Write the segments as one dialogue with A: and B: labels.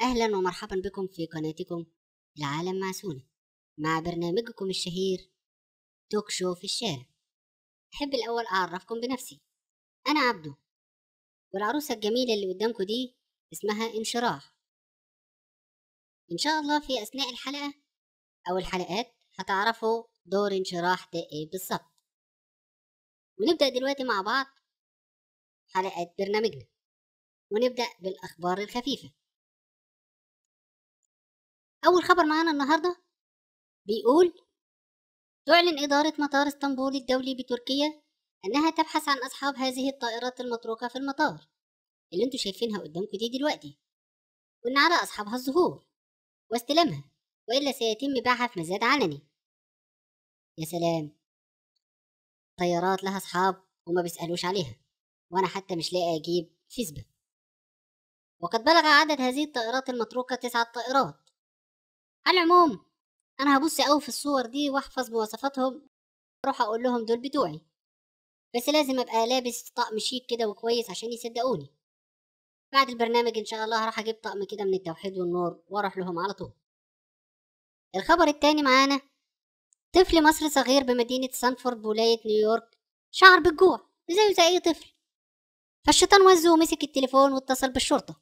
A: أهلا ومرحبا بكم في قناتكم العالم مع مع برنامجكم الشهير توك شو في الشارع أحب الأول أعرفكم بنفسي أنا عبدو والعروسة الجميلة اللي قدامكم دي اسمها انشراح إن شاء الله في أثناء الحلقة أو الحلقات هتعرفوا دور انشراح ده إيه بالظبط ونبدأ دلوقتي مع بعض حلقات برنامجنا ونبدأ بالأخبار الخفيفة أول خبر معانا النهاردة بيقول تعلن إدارة مطار اسطنبول الدولي بتركيا أنها تبحث عن أصحاب هذه الطائرات المتروكة في المطار اللي انتوا شايفينها قدامكم دي دلوقتي وإن على أصحابها الظهور واستلامها وإلا سيتم بيعها في مزاد علني يا سلام طيارات لها أصحاب وما بيسألوش عليها وأنا حتى مش لاقي أجيب فيسبا وقد بلغ عدد هذه الطائرات المتروكة تسعة طائرات على العموم انا هبص اوي في الصور دي واحفظ مواصفاتهم واروح اقول لهم دول بتوعي بس لازم ابقى لابس طقم شيك كده وكويس عشان يصدقوني بعد البرنامج ان شاء الله هروح اجيب طقم كده من التوحيد والنور واروح لهم على طول الخبر التاني معانا طفل مصري صغير بمدينة سانفورد بولاية نيويورك شعر بالجوع زيه زي أي طفل فالشيطان وزه ومسك التليفون واتصل بالشرطة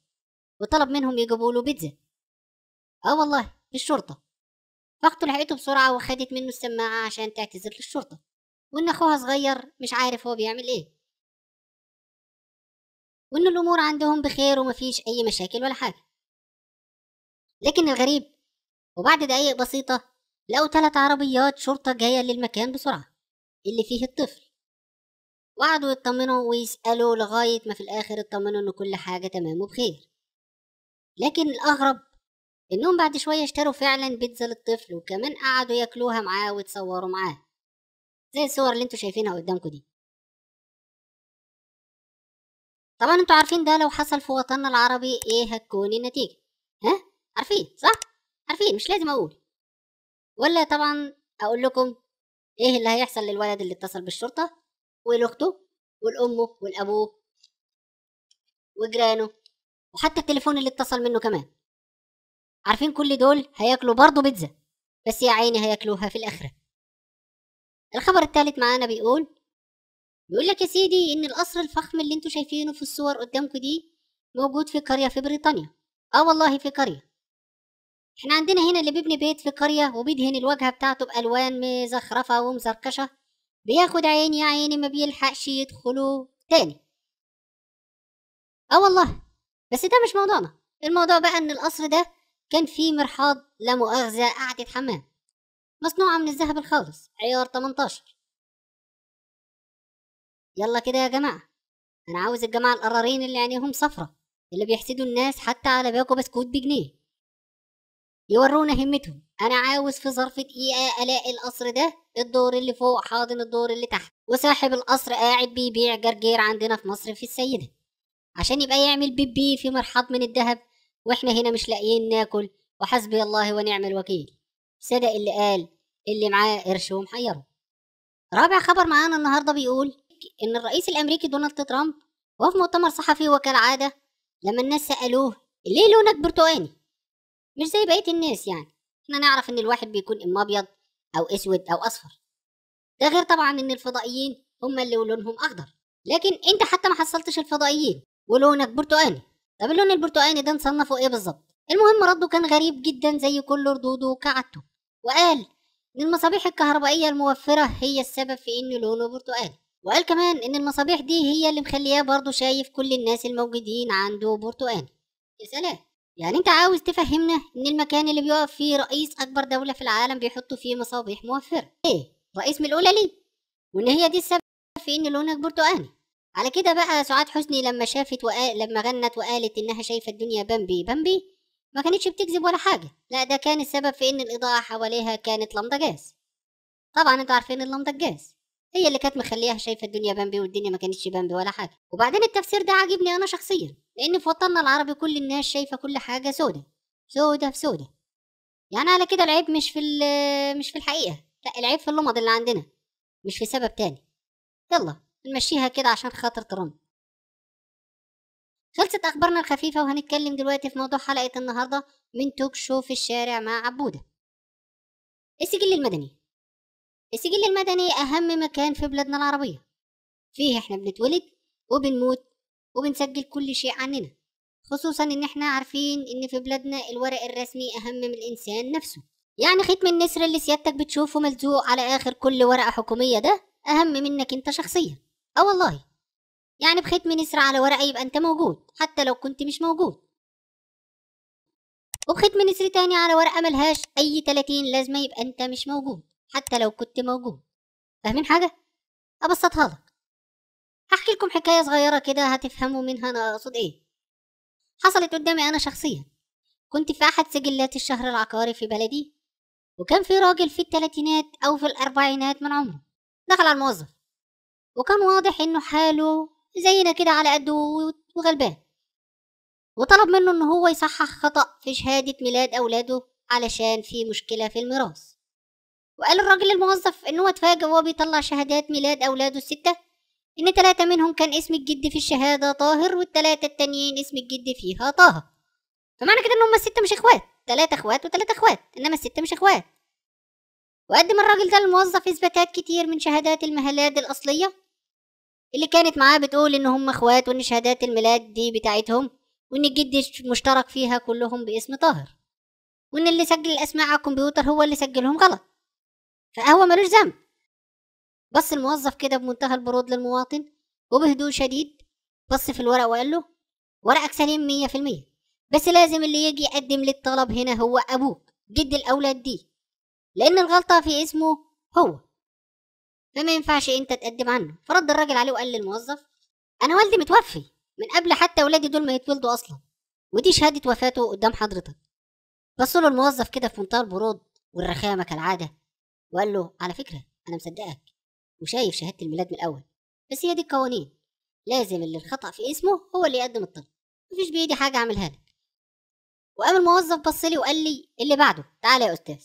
A: وطلب منهم يجيبوا له بيتزا اه والله للشرطة أخته لحقته بسرعة وخدت منه السماعة عشان تعتذر للشرطة وإن أخوها صغير مش عارف هو بيعمل إيه وإن الأمور عندهم بخير ومفيش أي مشاكل ولا حاجة لكن الغريب وبعد دقايق بسيطة لقوا تلات عربيات شرطة جاية للمكان بسرعة اللي فيه الطفل وقعدوا يطمنوا ويسألوا لغاية ما في الآخر اطمنوا إن كل حاجة تمام وبخير لكن الأغرب إنهم بعد شوية اشتروا فعلا بيتزا للطفل وكمان قعدوا ياكلوها معاه وتصوروا معاه زي الصور اللي انتوا شايفينها قدامكم دي طبعا انتوا عارفين ده لو حصل في وطننا العربي ايه هتكون النتيجة ها عارفين صح عارفين مش لازم اقول ولا طبعا اقول لكم ايه اللي هيحصل للولد اللي اتصل بالشرطة ولاخته والامه والابوه وجيرانه وحتى التليفون اللي اتصل منه كمان عارفين كل دول هياكلوا برضه بيتزا بس يا عيني هياكلوها في الاخره الخبر الثالث معانا بيقول بيقول لك يا سيدي ان القصر الفخم اللي انتوا شايفينه في الصور قدامكم دي موجود في قريه في بريطانيا اه والله في قريه احنا عندنا هنا اللي بيبني بيت في قريه وبيدهن الواجهه بتاعته بالوان مزخرفه ومزركشه بياخد عين يا عيني ما بيلحقش يدخله تاني اه والله بس ده مش موضوعنا الموضوع بقى ان القصر ده كان في مرحاض لا مؤاخذة قعدة حمام مصنوعة من الذهب الخالص عيار 18 يلا كده يا جماعة أنا عاوز الجماعة القرارين اللي عينيهم صفرة اللي بيحسدوا الناس حتى على باكو بسكوت بجنيه يورونا همتهم أنا عاوز في ظرف دقيقة ألاقي القصر ده الدور اللي فوق حاضن الدور اللي تحت وصاحب القصر قاعد بيبيع جرجير عندنا في مصر في السيدة عشان يبقى يعمل بيبي في مرحاض من الذهب واحنا هنا مش لاقيين ناكل وحسبي الله ونعم الوكيل صدق اللي قال اللي معاه قرش ومحيره رابع خبر معانا النهارده بيقول ان الرئيس الامريكي دونالد ترامب وهو في مؤتمر صحفي وكالعاده لما الناس سالوه ليه لونك برتقاني مش زي بقيه الناس يعني احنا نعرف ان الواحد بيكون اما ابيض او اسود او اصفر ده غير طبعا ان الفضائيين هم اللي لونهم اخضر لكن انت حتى ما حصلتش الفضائيين ولونك برتقاني طب اللون البرتقاني ده نصنفه ايه بالظبط المهم رده كان غريب جدا زي كل ردوده كعادته وقال ان المصابيح الكهربائيه الموفره هي السبب في ان لونه برتقالي وقال كمان ان المصابيح دي هي اللي مخلياه برضه شايف كل الناس الموجودين عنده برتقالي يا سلام يعني انت عاوز تفهمنا ان المكان اللي بيقف فيه رئيس اكبر دوله في العالم بيحطوا فيه مصابيح موفره ايه رئيس من الاولى ليه وان هي دي السبب في ان لونك برتقالي على كده بقى سعاد حسني لما شافت وقال لما غنت وقالت انها شايفه الدنيا بامبي بامبي ما كانتش بتكذب ولا حاجه لا ده كان السبب في ان الاضاءه حواليها كانت لمضه جاز طبعا انتوا عارفين اللمضه الجاز هي اللي كانت مخليها شايفه الدنيا بامبي والدنيا ما كانتش بامبي ولا حاجه وبعدين التفسير ده عاجبني انا شخصيا لان في وطننا العربي كل الناس شايفه كل حاجه سودة سودة في سودة يعني على كده العيب مش في مش في الحقيقه لا العيب في اللمض اللي عندنا مش في سبب تاني يلا نمشيها كده عشان خاطر ترند خلصت اخبارنا الخفيفه وهنتكلم دلوقتي في موضوع حلقه النهارده من توك شو في الشارع مع عبوده السجل المدني السجل المدني اهم مكان في بلادنا العربيه فيه احنا بنتولد وبنموت وبنسجل كل شيء عننا خصوصا ان احنا عارفين ان في بلادنا الورق الرسمي اهم من الانسان نفسه يعني ختم النسر اللي سيادتك بتشوفه ملزوق على اخر كل ورقه حكوميه ده اهم منك انت شخصيا اه والله يعني بختم نسر على ورقة يبقى انت موجود حتى لو كنت مش موجود وبختم نسر تاني على ورقة ملهاش أي تلاتين لازمة يبقى انت مش موجود حتى لو كنت موجود فاهمين حاجة؟ أبسطها لك هحكي لكم حكاية صغيرة كده هتفهموا منها أنا أقصد إيه حصلت قدامي أنا شخصيا كنت في أحد سجلات الشهر العقاري في بلدي وكان في راجل في التلاتينات أو في الأربعينات من عمره دخل على الموظف وكان واضح انه حاله زينا كده على قده وغلبان وطلب منه ان هو يصحح خطأ في شهادة ميلاد اولاده علشان في مشكلة في الميراث وقال الراجل الموظف ان هو اتفاجئ وهو بيطلع شهادات ميلاد اولاده الستة ان تلاتة منهم كان اسم الجد في الشهادة طاهر والتلاتة التانيين اسم الجد فيها طه فمعنى كده ان هما الستة مش اخوات تلاتة اخوات وتلاتة اخوات انما الستة مش اخوات وقدم الراجل ده للموظف اثباتات كتير من شهادات المهلاد الاصلية اللي كانت معاه بتقول ان هم اخوات وان شهادات الميلاد دي بتاعتهم وان الجد مشترك فيها كلهم باسم طاهر وان اللي سجل الاسماء على الكمبيوتر هو اللي سجلهم غلط فهو ملوش ذنب بص الموظف كده بمنتهى البرود للمواطن وبهدوء شديد بص في الورق وقال له ورقك سليم مية في المية بس لازم اللي يجي يقدم للطلب هنا هو أبوك جد الأولاد دي لأن الغلطة في اسمه هو فما ينفعش انت تقدم عنه فرد الراجل عليه وقال للموظف انا والدي متوفي من قبل حتى اولادي دول ما يتولدوا اصلا ودي شهاده وفاته قدام حضرتك بص له الموظف كده في منتهى البرود والرخامه كالعاده وقال له على فكره انا مصدقك وشايف شهاده الميلاد من الاول بس هي دي القوانين لازم اللي الخطا في اسمه هو اللي يقدم الطلب مفيش بايدي حاجه اعملها لك وقام الموظف بص لي وقال لي اللي بعده تعالى يا استاذ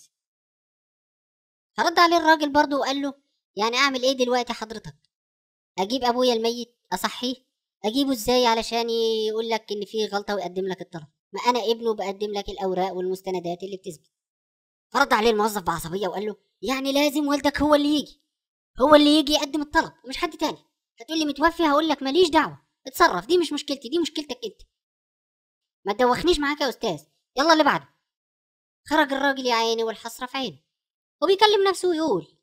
A: فرد عليه الراجل برضه وقال له يعني اعمل ايه دلوقتي حضرتك اجيب ابويا الميت اصحيه اجيبه ازاي علشان يقول لك ان في غلطه ويقدم لك الطلب ما انا ابنه بقدم لك الاوراق والمستندات اللي بتثبت فرد عليه الموظف بعصبيه وقال له يعني لازم والدك هو اللي يجي هو اللي يجي يقدم الطلب مش حد تاني هتقول لي متوفي هقول لك ماليش دعوه اتصرف دي مش مشكلتي دي مشكلتك انت ما تدوخنيش معاك يا استاذ يلا اللي بعده خرج الراجل يا عيني والحسره في عينه وبيكلم نفسه ويقول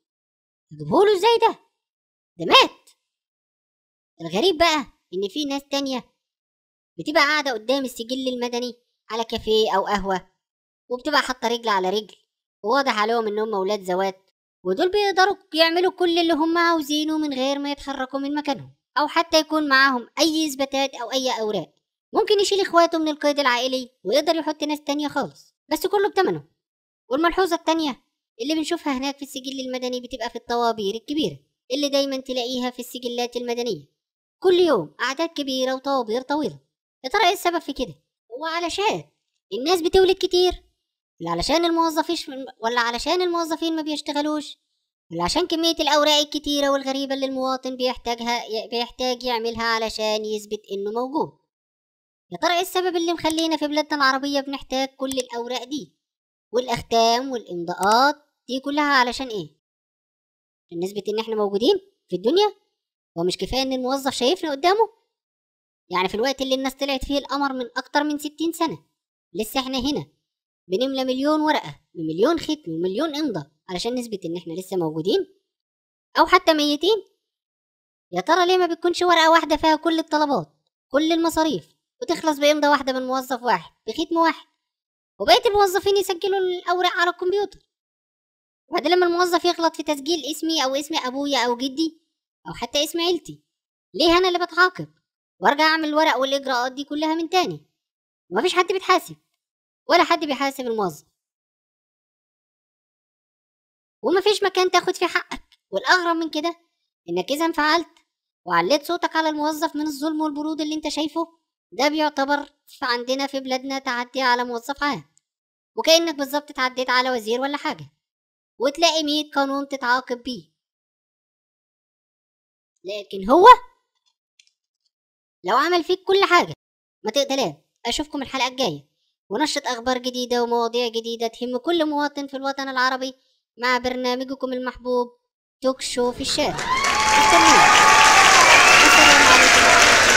A: جيبوا ازاي ده ده مات الغريب بقى ان في ناس تانية بتبقى قاعدة قدام السجل المدني على كافيه او قهوة وبتبقى حاطة رجل على رجل وواضح عليهم ان هم ولاد زوات ودول بيقدروا يعملوا كل اللي هم عاوزينه من غير ما يتحركوا من مكانهم او حتى يكون معاهم اي اثباتات او اي اوراق ممكن يشيل اخواته من القيد العائلي ويقدر يحط ناس تانية خالص بس كله بتمنه والملحوظة التانية اللي بنشوفها هناك في السجل المدني بتبقى في الطوابير الكبيرة اللي دايما تلاقيها في السجلات المدنية كل يوم أعداد كبيرة وطوابير طويلة يا ترى إيه السبب في كده؟ هو علشان الناس بتولد كتير ولا علشان الموظفين ولا علشان الموظفين ما بيشتغلوش ولا عشان كمية الأوراق الكتيرة والغريبة اللي المواطن بيحتاجها بيحتاج يعملها علشان يثبت إنه موجود يا ترى إيه السبب اللي مخلينا في بلادنا العربية بنحتاج كل الأوراق دي والأختام والإمضاءات دي كلها علشان ايه نسبة ان احنا موجودين في الدنيا هو مش كفاية ان الموظف شايفنا قدامه يعني في الوقت اللي الناس طلعت فيه القمر من اكتر من ستين سنة لسه احنا هنا بنملى مليون ورقة بمليون ختم ومليون امضة علشان نثبت ان احنا لسه موجودين او حتى ميتين يا ترى ليه ما بتكونش ورقة واحدة فيها كل الطلبات كل المصاريف وتخلص بإمضة واحدة من موظف واحد بختم واحد وبقية الموظفين يسجلوا الأوراق على الكمبيوتر وبعدين لما الموظف يغلط في تسجيل اسمي او اسم ابويا او جدي او حتى اسم عيلتي ليه انا اللي بتعاقب وارجع اعمل الورق والاجراءات دي كلها من تاني ومفيش حد بيتحاسب ولا حد بيحاسب الموظف ومفيش مكان تاخد فيه حقك والاغرب من كده انك اذا انفعلت وعليت صوتك على الموظف من الظلم والبرود اللي انت شايفه ده بيعتبر في عندنا في بلادنا تعدي على موظف عام وكانك بالظبط تعديت على وزير ولا حاجه وتلاقي مية قانون تتعاقب بيه لكن هو لو عمل فيك كل حاجة ما تقدران أشوفكم الحلقة الجاية ونشط أخبار جديدة ومواضيع جديدة تهم كل مواطن في الوطن العربي مع برنامجكم المحبوب توك شو في الشارع السلام عليكم